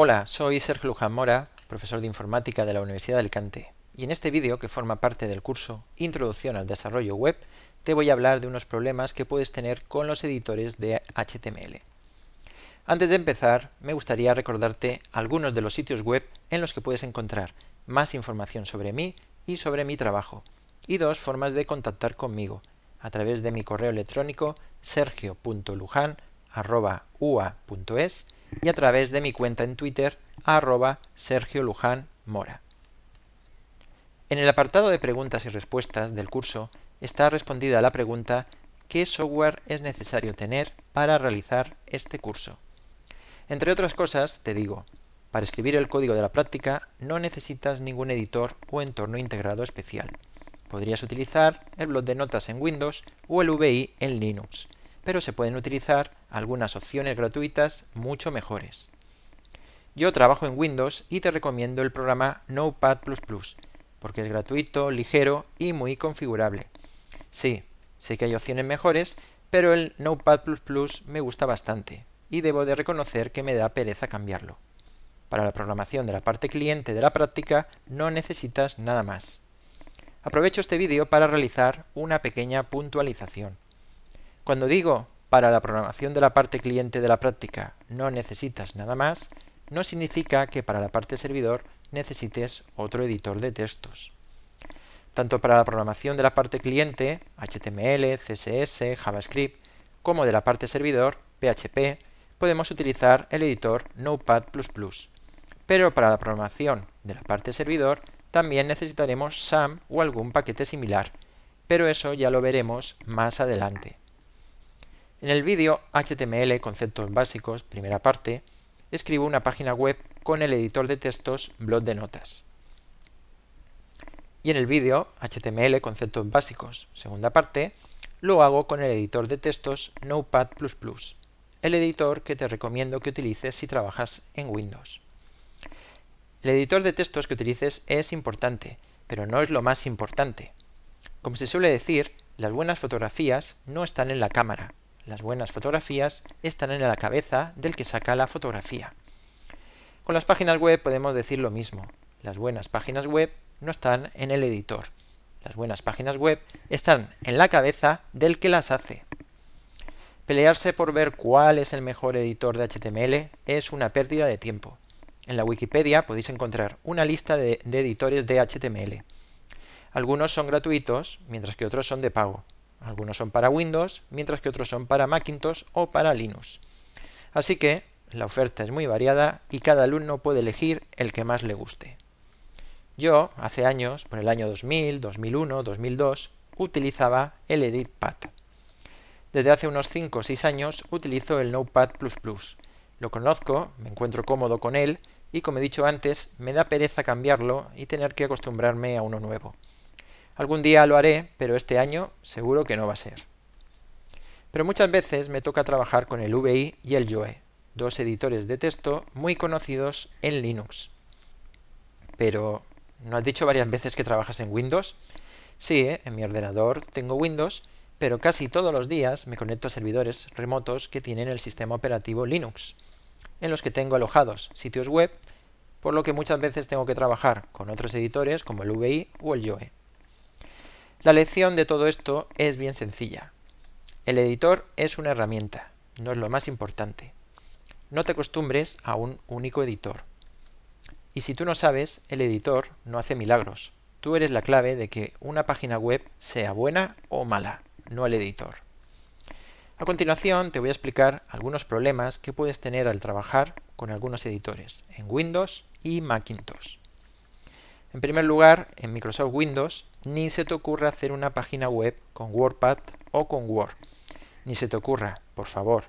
Hola, soy Sergio Luján Mora, profesor de informática de la Universidad de Alicante, y en este vídeo, que forma parte del curso Introducción al Desarrollo Web, te voy a hablar de unos problemas que puedes tener con los editores de HTML. Antes de empezar, me gustaría recordarte algunos de los sitios web en los que puedes encontrar más información sobre mí y sobre mi trabajo, y dos formas de contactar conmigo, a través de mi correo electrónico sergio.luján.ua.es y a través de mi cuenta en Twitter arroba Sergio Luján Mora. En el apartado de preguntas y respuestas del curso está respondida la pregunta ¿qué software es necesario tener para realizar este curso? Entre otras cosas, te digo, para escribir el código de la práctica no necesitas ningún editor o entorno integrado especial. Podrías utilizar el blog de notas en Windows o el VI en Linux pero se pueden utilizar algunas opciones gratuitas mucho mejores. Yo trabajo en Windows y te recomiendo el programa Notepad++, porque es gratuito, ligero y muy configurable. Sí, sé que hay opciones mejores, pero el Notepad++ me gusta bastante y debo de reconocer que me da pereza cambiarlo. Para la programación de la parte cliente de la práctica no necesitas nada más. Aprovecho este vídeo para realizar una pequeña puntualización. Cuando digo para la programación de la parte cliente de la práctica no necesitas nada más, no significa que para la parte servidor necesites otro editor de textos. Tanto para la programación de la parte cliente, HTML, CSS, JavaScript, como de la parte servidor, PHP, podemos utilizar el editor Notepad++. Pero para la programación de la parte servidor también necesitaremos SAM o algún paquete similar, pero eso ya lo veremos más adelante. En el vídeo HTML Conceptos Básicos, primera parte, escribo una página web con el editor de textos Blog de Notas. Y en el vídeo HTML Conceptos Básicos, segunda parte, lo hago con el editor de textos Notepad++, el editor que te recomiendo que utilices si trabajas en Windows. El editor de textos que utilices es importante, pero no es lo más importante. Como se suele decir, las buenas fotografías no están en la cámara, las buenas fotografías están en la cabeza del que saca la fotografía. Con las páginas web podemos decir lo mismo. Las buenas páginas web no están en el editor. Las buenas páginas web están en la cabeza del que las hace. Pelearse por ver cuál es el mejor editor de HTML es una pérdida de tiempo. En la Wikipedia podéis encontrar una lista de, editores de HTML. Algunos son gratuitos, mientras que otros son de pago. Algunos son para Windows, mientras que otros son para Macintosh o para Linux. Así que la oferta es muy variada y cada alumno puede elegir el que más le guste. Yo, hace años, por el año 2000, 2001, 2002, utilizaba el EditPad. Desde hace unos 5 o 6 años utilizo el Notepad++. Lo conozco, me encuentro cómodo con él y como he dicho antes, me da pereza cambiarlo y tener que acostumbrarme a uno nuevo. Algún día lo haré, pero este año seguro que no va a ser. Pero muchas veces me toca trabajar con el VI y el Joe, dos editores de texto muy conocidos en Linux. Pero, ¿no has dicho varias veces que trabajas en Windows? Sí, ¿eh? en mi ordenador tengo Windows, pero casi todos los días me conecto a servidores remotos que tienen el sistema operativo Linux, en los que tengo alojados sitios web, por lo que muchas veces tengo que trabajar con otros editores como el VI o el Joe. La lección de todo esto es bien sencilla. El editor es una herramienta, no es lo más importante. No te acostumbres a un único editor. Y si tú no sabes, el editor no hace milagros. Tú eres la clave de que una página web sea buena o mala, no el editor. A continuación te voy a explicar algunos problemas que puedes tener al trabajar con algunos editores en Windows y Macintosh. En primer lugar, en Microsoft Windows ni se te ocurra hacer una página web con WordPad o con Word. Ni se te ocurra, por favor.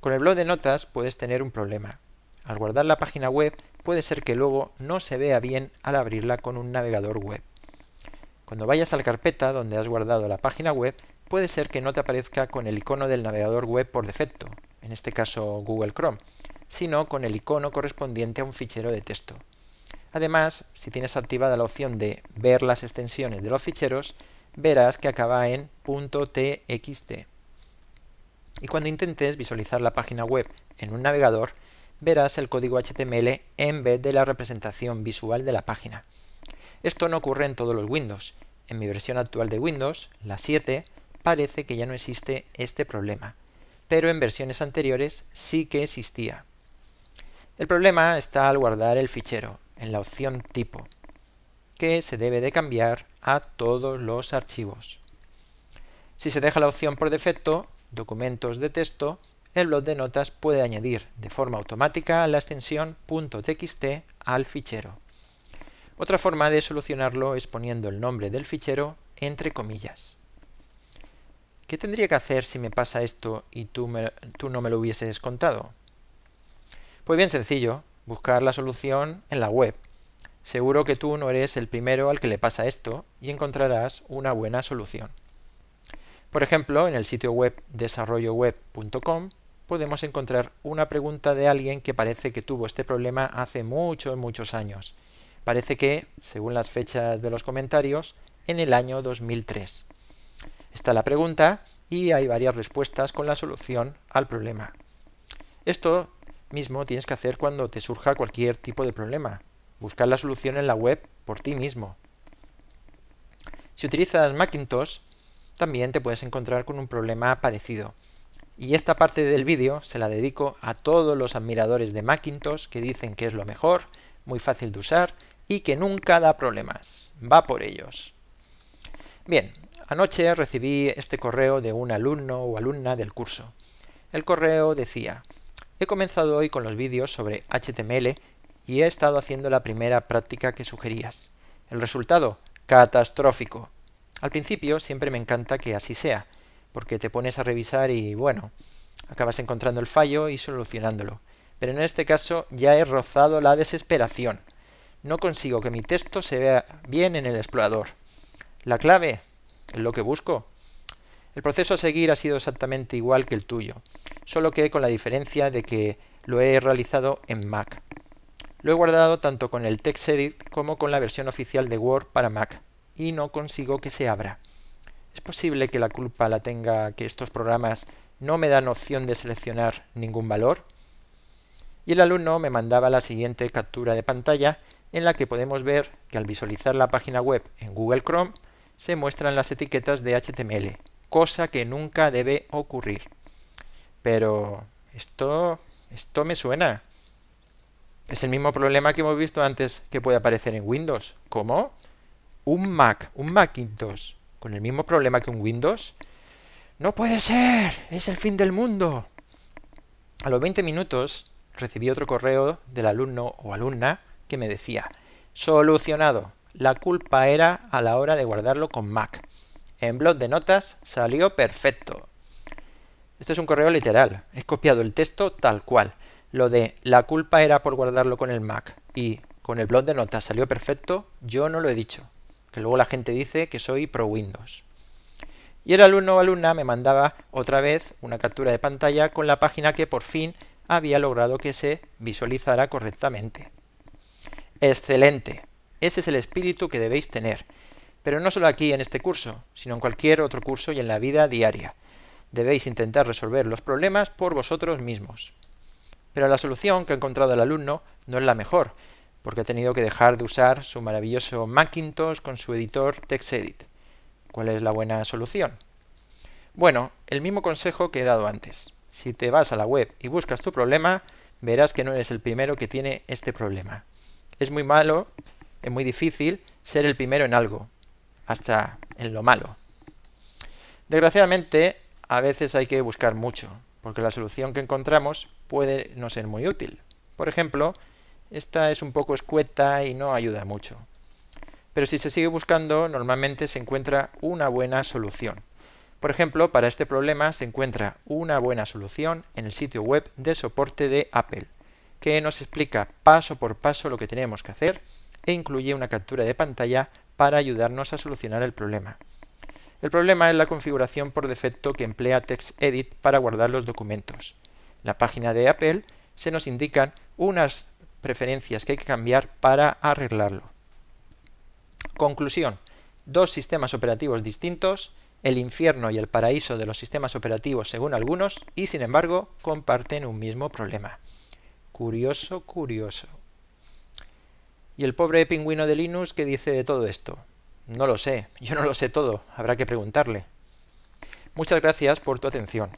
Con el blog de notas puedes tener un problema. Al guardar la página web puede ser que luego no se vea bien al abrirla con un navegador web. Cuando vayas a la carpeta donde has guardado la página web, puede ser que no te aparezca con el icono del navegador web por defecto, en este caso Google Chrome, sino con el icono correspondiente a un fichero de texto. Además, si tienes activada la opción de ver las extensiones de los ficheros, verás que acaba en .txt. Y cuando intentes visualizar la página web en un navegador, verás el código HTML en vez de la representación visual de la página. Esto no ocurre en todos los Windows. En mi versión actual de Windows, la 7, parece que ya no existe este problema, pero en versiones anteriores sí que existía. El problema está al guardar el fichero, en la opción tipo, que se debe de cambiar a todos los archivos. Si se deja la opción por defecto, documentos de texto, el blog de notas puede añadir de forma automática la extensión .txt al fichero. Otra forma de solucionarlo es poniendo el nombre del fichero entre comillas. ¿Qué tendría que hacer si me pasa esto y tú, tú no me lo hubieses contado? Pues bien sencillo, buscar la solución en la web. Seguro que tú no eres el primero al que le pasa esto y encontrarás una buena solución. Por ejemplo, en el sitio web desarrolloweb.com podemos encontrar una pregunta de alguien que parece que tuvo este problema hace muchos, muchos años. Parece que, según las fechas de los comentarios, en el año 2003. Está la pregunta y hay varias respuestas con la solución al problema. Esto mismo tienes que hacer cuando te surja cualquier tipo de problema. Buscar la solución en la web por ti mismo. Si utilizas Macintosh, también te puedes encontrar con un problema parecido. Y esta parte del vídeo se la dedico a todos los admiradores de Macintosh que dicen que es lo mejor, muy fácil de usar y que nunca da problemas. Va por ellos. Bien, anoche recibí este correo de un alumno o alumna del curso. El correo decía, He comenzado hoy con los vídeos sobre HTML y he estado haciendo la primera práctica que sugerías. El resultado, catastrófico. Al principio siempre me encanta que así sea, porque te pones a revisar y bueno, acabas encontrando el fallo y solucionándolo. Pero en este caso ya he rozado la desesperación. No consigo que mi texto se vea bien en el explorador. La clave es lo que busco. El proceso a seguir ha sido exactamente igual que el tuyo solo que con la diferencia de que lo he realizado en Mac. Lo he guardado tanto con el TextEdit como con la versión oficial de Word para Mac y no consigo que se abra. Es posible que la culpa la tenga que estos programas no me dan opción de seleccionar ningún valor. Y el alumno me mandaba la siguiente captura de pantalla en la que podemos ver que al visualizar la página web en Google Chrome se muestran las etiquetas de HTML, cosa que nunca debe ocurrir. Pero esto, esto me suena. Es el mismo problema que hemos visto antes que puede aparecer en Windows. ¿Cómo? Un Mac, un Macintosh, con el mismo problema que un Windows. No puede ser, es el fin del mundo. A los 20 minutos recibí otro correo del alumno o alumna que me decía, solucionado, la culpa era a la hora de guardarlo con Mac. En blog de notas salió perfecto. Este es un correo literal. He copiado el texto tal cual. Lo de la culpa era por guardarlo con el Mac y con el blog de notas salió perfecto, yo no lo he dicho. Que luego la gente dice que soy pro Windows. Y el alumno o alumna me mandaba otra vez una captura de pantalla con la página que por fin había logrado que se visualizara correctamente. Excelente. Ese es el espíritu que debéis tener. Pero no solo aquí en este curso, sino en cualquier otro curso y en la vida diaria debéis intentar resolver los problemas por vosotros mismos. Pero la solución que ha encontrado el alumno no es la mejor, porque ha tenido que dejar de usar su maravilloso Macintosh con su editor TextEdit. ¿Cuál es la buena solución? Bueno, el mismo consejo que he dado antes. Si te vas a la web y buscas tu problema, verás que no eres el primero que tiene este problema. Es muy malo, es muy difícil ser el primero en algo, hasta en lo malo. Desgraciadamente, a veces hay que buscar mucho, porque la solución que encontramos puede no ser muy útil. Por ejemplo, esta es un poco escueta y no ayuda mucho. Pero si se sigue buscando, normalmente se encuentra una buena solución. Por ejemplo, para este problema se encuentra una buena solución en el sitio web de soporte de Apple, que nos explica paso por paso lo que tenemos que hacer e incluye una captura de pantalla para ayudarnos a solucionar el problema. El problema es la configuración por defecto que emplea TextEdit para guardar los documentos. En la página de Apple se nos indican unas preferencias que hay que cambiar para arreglarlo. Conclusión. Dos sistemas operativos distintos, el infierno y el paraíso de los sistemas operativos según algunos, y sin embargo comparten un mismo problema. Curioso, curioso. ¿Y el pobre pingüino de Linux qué dice de todo esto? No lo sé, yo no lo sé todo, habrá que preguntarle. Muchas gracias por tu atención.